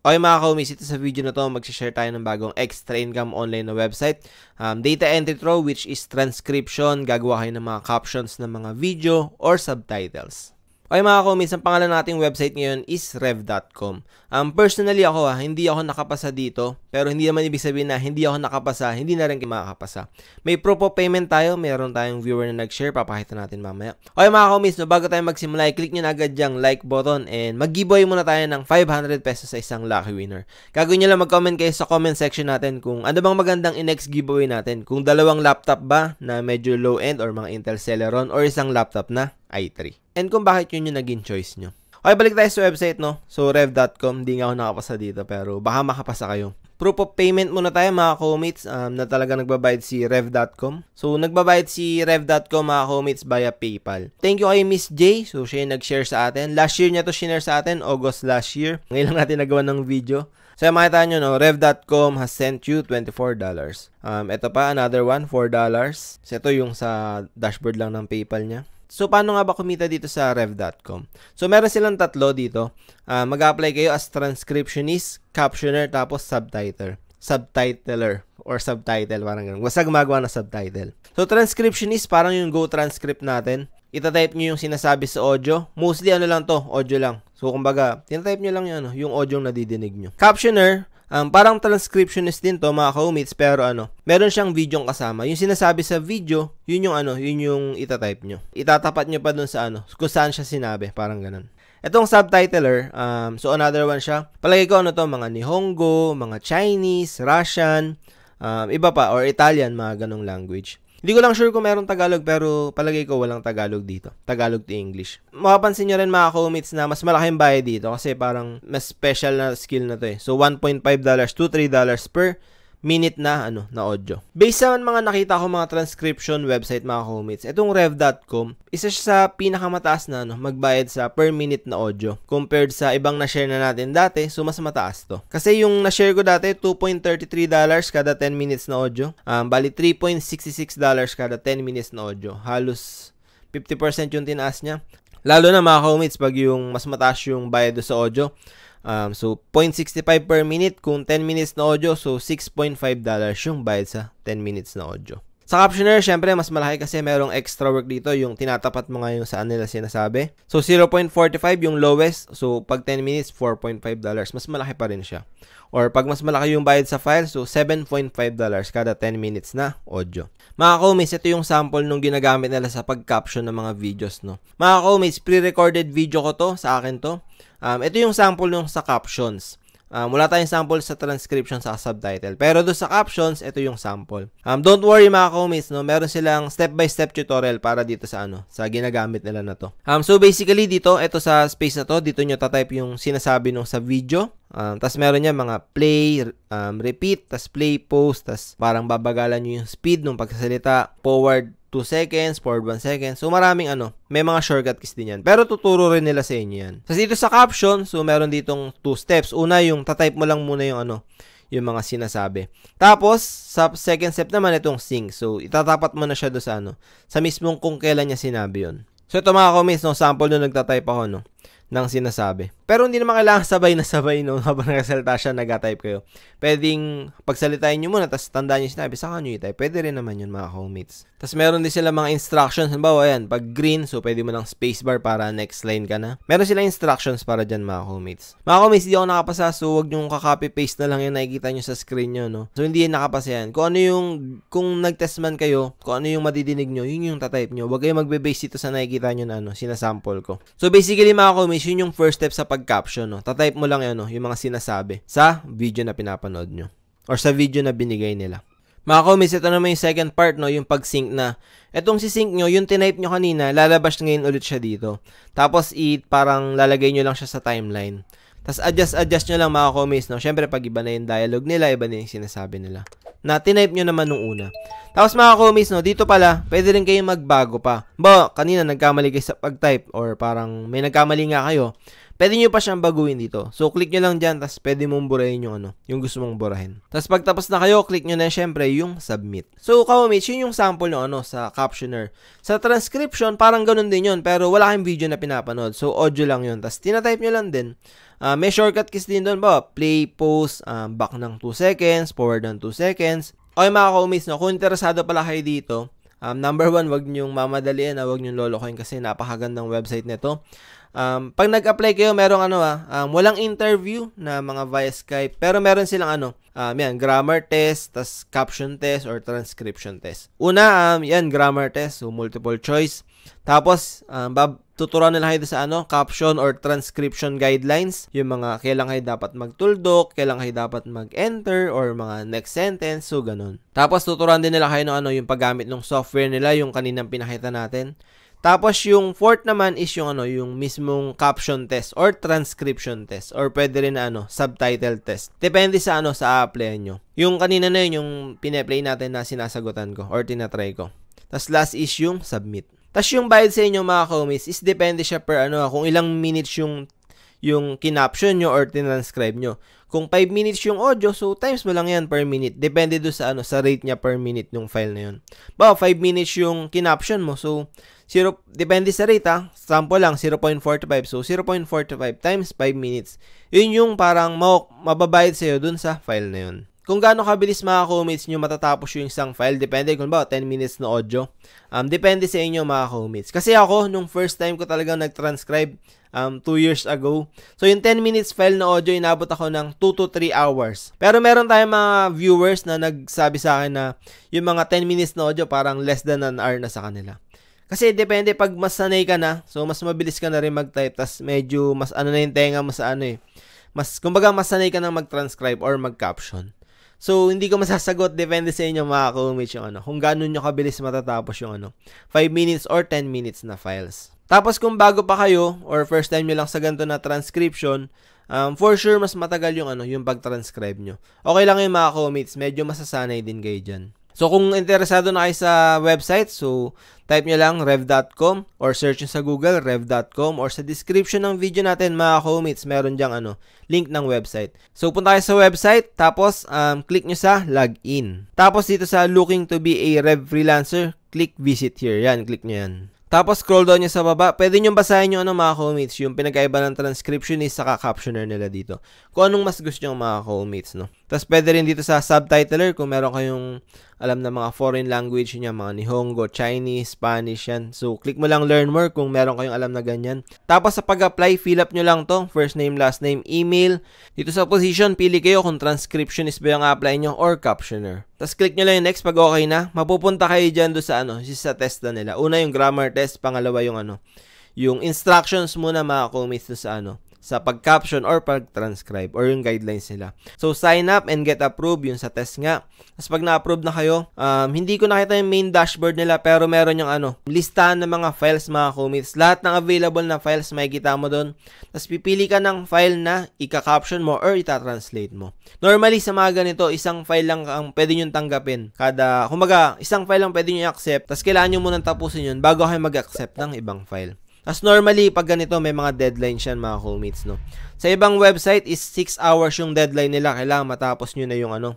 Okay mga kaumis, ito sa video na to, mag-share tayo ng bagong extra income online na website. Um, data entry throw, which is transcription, gagawa kayo ng mga captions ng mga video or subtitles. Okay mga komis, ang pangalan nating website ngayon is rev.com. Um, personally ako ha, ah, hindi ako nakapasa dito, pero hindi naman ibig sabihin na hindi ako nakapasa, hindi na rin kayo makakapasa. May pro po payment tayo, mayroon tayong viewer na nag-share, papakita natin mamaya. Okay mga komis, no, bago tayo magsimula, i-click nyo na agad yung like button and mag-giveaway muna tayo ng 500 pesos sa isang lucky winner. Gagawin nyo lang mag-comment kayo sa comment section natin kung ano bang magandang in-next giveaway natin. Kung dalawang laptop ba na medyo low-end or mga Intel Celeron or isang laptop na i3 and kung bakit yun yung naging choice nyo. Okay, balik tayo sa website, no? So, rev.com, di nga ako nakapasa dito, pero baka makapasa kayo. Proof of payment muna tayo, mga comates, um, na talaga nagbabayad si rev.com. So, nagbabayad si rev.com, mga comates, via PayPal. Thank you kay Miss J. So, siya yung nag-share sa atin. Last year niya to share sa atin, August last year. Ngayon lang natin nagawa ng video. So, makita nyo, no? Rev.com has sent you $24. Um, ito pa, another one, $4. So, ito yung sa dashboard lang ng PayPal niya. So, paano nga ba kumita dito sa rev.com? So, meron silang tatlo dito. Uh, ah, Mag-apply kayo as transcriptionist, captioner, tapos subtitler. Subtitler or subtitle, parang ganun. Basta gumagawa ng subtitle. So, transcriptionist, parang yung go transcript natin. Itatype nyo yung sinasabi sa audio. Mostly, ano lang to, audio lang. So, kumbaga, tinatype nyo lang yun, ano, yung audio yung nadidinig nyo. Captioner, Um, parang transcriptionist din to mga ka pero ano, meron siyang video kasama. Yung sinasabi sa video, yun yung ano, yun yung itatype nyo. Itatapat nyo pa dun sa ano, kung saan siya sinabi, parang ganun. Itong subtitler, um, so another one siya. Palagi ko ano to, mga Nihongo, mga Chinese, Russian, um, iba pa, or Italian, mga ganong language. Hindi ko lang sure kung meron Tagalog pero palagay ko walang Tagalog dito. Tagalog to English. Makapansin nyo rin mga co-mates na mas malaki yung bayad dito kasi parang mas special na skill na to eh. So $1.5 dollars to $3 dollars per minute na ano na audio. Based sa mga nakita ko mga transcription website mga comments, itong rev.com, isa siya sa pinakamataas na ano, magbayad sa per minute na audio compared sa ibang na-share na natin dati, so mas mataas to. Kasi yung na-share ko dati 2.33 kada 10 minutes na audio. Um, bali 3.66 kada 10 minutes na audio. Halos 50% yung tinaas niya. Lalo na mga comments pag yung mas mataas yung bayad sa audio. Um, so, 0.65 per minute. Kung 10 minutes na audio, so $6.5 yung bayad sa 10 minutes na audio. Sa captioner, syempre, mas malaki kasi merong extra work dito, yung tinatapat mo nga yung saan nila sinasabi. So, 0.45 yung lowest. So, pag 10 minutes, 4.5 dollars. Mas malaki pa rin siya. Or pag mas malaki yung bayad sa file, so 7.5 dollars kada 10 minutes na audio. Mga co ito yung sample nung ginagamit nila sa pag-caption ng mga videos, no? Mga co pre-recorded video ko to, sa akin to. Um, ito yung sample nung sa captions. Ah, um, wala tayong sample sa transcription sa subtitle. Pero doon sa captions, ito yung sample. Um, don't worry mga comments, no? meron silang step-by-step tutorial para dito sa ano, sa ginagamit nila na to. Um, so basically dito, ito sa space na to, dito nyo tatype yung sinasabi nung sa video. Um, tapos meron niya mga play, um, repeat, tas play, post, tas parang babagalan nyo yung speed nung pagsasalita, forward, 2 seconds, forward 1 second. So, maraming ano, may mga shortcut keys din yan. Pero tuturo rin nila sa inyo yan. So, dito sa caption, so meron ditong 2 steps. Una, yung tatype mo lang muna yung ano, yung mga sinasabi. Tapos, sa second step naman, itong sync. So, itatapat mo na siya do sa ano, sa mismong kung kailan niya sinabi yon So, ito mga comments, no, sample nung nagtatype ako, no, ng sinasabi. Pero hindi naman kailangan sabay na sabay no habang nakasalita siya nag-type kayo. Pwedeng pagsalitain niyo muna tapos tandaan niyo sinabi sa kanyo i-type. Pwede rin naman yun mga homies. Tapos meron din sila mga instructions. Halimbawa ayan, pag green so pwede mo lang spacebar para next line ka na. Meron sila instructions para diyan mga homies. Mga homies, hindi ako nakapasa so wag niyo ka-copy paste na lang yung nakikita niyo sa screen niyo no. So hindi nakapasa yan. Kung ano yung kung nag-test man kayo, kung ano yung madidinig niyo, yun yung tatype niyo. Huwag kayong magbe-base dito sa nakikita niyo na ano, sina sample ko. So basically mga homies, yun yung first step sa pag pag-caption. No? Tatype mo lang 'yan no? yung mga sinasabi sa video na pinapanood nyo or sa video na binigay nila. Mga comments, ito naman yung second part, no? yung pag-sync na. Etong si sync nyo, yung tinype nyo kanina, lalabas ngayon ulit siya dito. Tapos, i parang lalagay nyo lang siya sa timeline. Tapos, adjust-adjust nyo lang mga comments, no? Siyempre, pag iba na yung dialogue nila, iba na yung sinasabi nila. Na, tinype nyo naman nung una. Tapos, mga comments, no? Dito pala, pwede rin kayong magbago pa. Ba, kanina, nagkamali kayo sa pag-type or parang may nagkamali nga kayo pwede nyo pa siyang baguhin dito. So, click nyo lang dyan, tapos pwede mong burahin yung ano, yung gusto mong burahin. Tapos pagtapos na kayo, click nyo na syempre yung submit. So, kawamits, yun yung sample ng ano, sa captioner. Sa transcription, parang ganun din yun, pero wala kayong video na pinapanood. So, audio lang yun. Tapos tinatype nyo lang din. Uh, may shortcut keys din doon ba? Play, pause, um, back ng 2 seconds, forward ng 2 seconds. Okay mga kaumis, no? kung interesado pala kayo dito, Um, number one, wag niyong mamadalian, ah, wag niyong lolokohin kasi napakagandang website nito. Um, pag nag-apply kayo, merong ano ah, um, walang interview na mga via Skype, pero meron silang ano, um, yan, grammar test, tas caption test, or transcription test. Una, um, yan, grammar test, so multiple choice. Tapos, um, bab tuturuan nila kayo sa ano, caption or transcription guidelines, yung mga kailan kayo dapat magtuldok, kailan kayo dapat mag-enter, or mga next sentence, so ganun. Tapos, tuturuan din nila kayo ng ano, yung paggamit ng software nila, yung kaninang pinakita natin. Tapos yung fourth naman is yung ano, yung mismong caption test or transcription test or pwede rin ano, subtitle test. Depende sa ano sa apply nyo. Yung kanina na yun, yung pine-play natin na sinasagutan ko or tinatry ko. Tapos last is yung submit. Tapos yung bayad sa inyo mga komis is depende siya per ano, kung ilang minutes yung yung kinaption nyo or tinranscribe nyo. Kung 5 minutes yung audio, so times mo lang yan per minute. Depende do sa ano, sa rate niya per minute ng file na yun. Ba, 5 minutes yung kinaption mo, so 0, depende sa rate ha. Sample lang, 0.45. So, 0.45 times 5 minutes. Yun yung parang ma mababayad sa'yo dun sa file na yun. Kung gaano kabilis mga commits mates nyo matatapos yung isang file, depende kung ba 10 minutes na audio. Um, depende sa inyo mga commits. Kasi ako, nung first time ko talaga nag-transcribe, um, 2 years ago. So, yung 10 minutes file na audio, inabot ako ng 2 to 3 hours. Pero meron tayong mga viewers na nagsabi sa akin na yung mga 10 minutes na audio parang less than an hour na sa kanila. Kasi depende pag mas sanay ka na, so mas mabilis ka na rin mag-type, tas medyo mas ano na yung tenga, mas ano eh. Mas, kumbaga mas sanay ka na mag-transcribe or mag-caption. So, hindi ko masasagot, depende sa inyo mga ka-roommates yung ano, kung gaano nyo kabilis matatapos yung ano, 5 minutes or 10 minutes na files. Tapos kung bago pa kayo, or first time nyo lang sa ganito na transcription, um, for sure mas matagal yung ano, yung pag-transcribe nyo. Okay lang yung mga ka-roommates, medyo masasanay din kayo dyan. So kung interesado na kayo sa website, so type nyo lang rev.com or search nyo sa Google rev.com or sa description ng video natin mga comments, meron dyang ano, link ng website. So punta kayo sa website, tapos um, click nyo sa login. Tapos dito sa looking to be a rev freelancer, click visit here. Yan, click nyo yan. Tapos scroll down nyo sa baba, pwede nyo basahin yung ano mga comments, yung pinagkaiba ng transcription transcriptionist sa captioner nila dito. Kung anong mas gusto nyo mga comments, no? Tapos pwede rin dito sa subtitler kung meron kayong alam na mga foreign language niya, mga Nihongo, Chinese, Spanish yan. So click mo lang learn more kung meron kayong alam na ganyan. Tapos sa pag-apply, fill up nyo lang to, first name, last name, email. Dito sa position, pili kayo kung transcriptionist ba yung apply nyo or captioner. Tapos click nyo lang yung next pag okay na. Mapupunta kayo dyan do sa ano, sa test na nila. Una yung grammar test, pangalawa yung ano, yung instructions muna mga comments sa ano, sa pag-caption or pag-transcribe or yung guidelines nila. So, sign up and get approved yung sa test nga. Tapos pag na-approve na kayo, um, hindi ko nakita yung main dashboard nila pero meron yung ano, listahan ng mga files, mga commits. Lahat ng available na files may kita mo doon. Tapos pipili ka ng file na ika-caption mo or ita-translate mo. Normally, sa mga ganito, isang file lang ang pwede nyo tanggapin. Kada, kumaga, isang file lang pwede nyo i-accept. Tapos kailangan nyo munang tapusin yun bago kayo mag-accept ng ibang file. As normally, pag ganito, may mga deadline yan mga coolmates, no? Sa ibang website is 6 hours yung deadline nila. Kailangan matapos nyo na yung ano,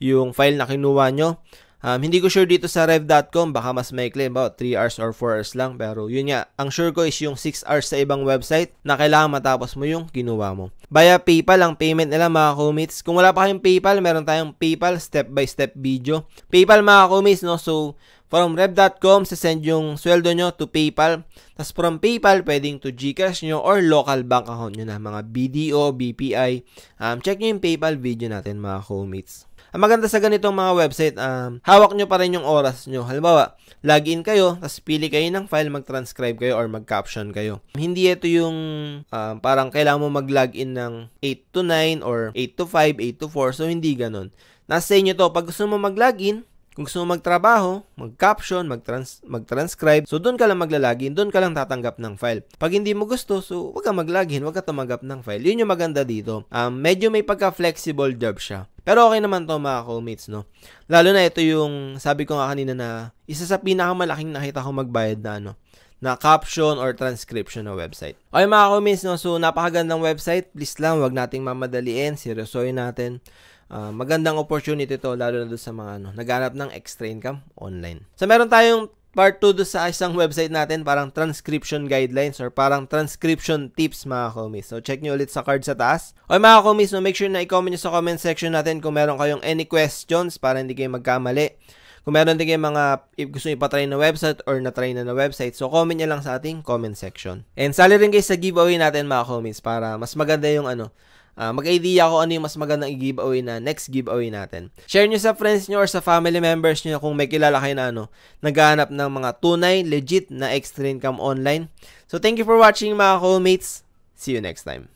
yung file na kinuha nyo. Um, hindi ko sure dito sa rev.com, baka mas may claim, about 3 hours or 4 hours lang. Pero yun nga, ang sure ko is yung 6 hours sa ibang website na kailangan matapos mo yung ginawa mo. Via PayPal ang payment nila mga commits. Kung wala pa kayong PayPal, meron tayong PayPal step-by-step -step video. PayPal mga commits, no? So, from rev.com, sasend yung sweldo nyo to PayPal. Tapos from PayPal, pwedeng to Gcash nyo or local bank account nyo na mga BDO, BPI. Um, check nyo yung PayPal video natin mga commits. Ang maganda sa ganitong mga website, um, hawak nyo pa rin yung oras nyo. Halimbawa, login kayo, tapos pili kayo ng file, mag-transcribe kayo or mag-caption kayo. Hindi ito yung um, parang kailangan mo mag-login ng 8 to 9 or 8 to 5, 8 to 4. So, hindi ganun. Nasa inyo to. Pag gusto mo mag-login, kung gusto mo magtrabaho, mag-caption, mag-trans- mag-transcribe, so doon ka lang maglalagin, doon ka lang tatanggap ng file. Pag hindi mo gusto, so huwag ka maglagin, huwag ka tumanggap ng file. Yun yung maganda dito. Um, medyo may pagka-flexible job siya. Pero okay naman to mga co-mates, no? Lalo na ito yung sabi ko nga kanina na isa sa pinakamalaking nakita ko magbayad na ano, na caption or transcription na website. Okay mga comments, no? so napakagandang website. Please lang, wag nating mamadaliin, seryosoy natin. Uh, magandang opportunity to lalo na doon sa mga ano, naghanap ng extra income online. So meron tayong part 2 doon sa isang website natin, parang transcription guidelines or parang transcription tips mga komis. So check nyo ulit sa card sa taas. O mga komis, no, make sure na i-comment nyo sa comment section natin kung meron kayong any questions para hindi kayo magkamali. Kung meron din kayong mga gusto nyo ipatry na website or na-try na na website, so comment nyo lang sa ating comment section. And sali rin kayo sa giveaway natin mga komis para mas maganda yung ano, uh, mag-idea ko ano yung mas magandang i-giveaway na next giveaway natin. Share nyo sa friends nyo or sa family members nyo kung may kilala kayo na ano, naghahanap ng mga tunay, legit na extra income online. So thank you for watching mga co-mates. See you next time.